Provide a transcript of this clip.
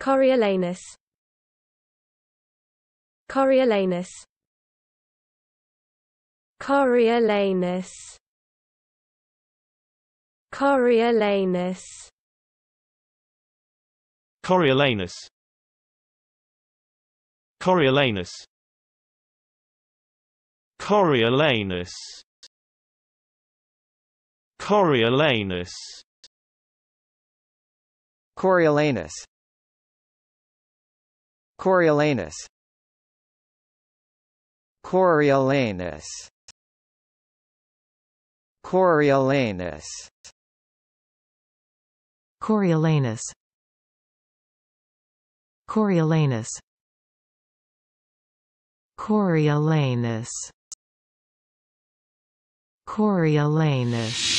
Coriolanus Coriolanus Coriolanus Coriolanus Coriolanus Coriolanus Coriolanus Coriolanus Coriolanus Coriolanus Coriolanus Coriolanus Coriolanus Coriolanus Coriolanus Coriolanus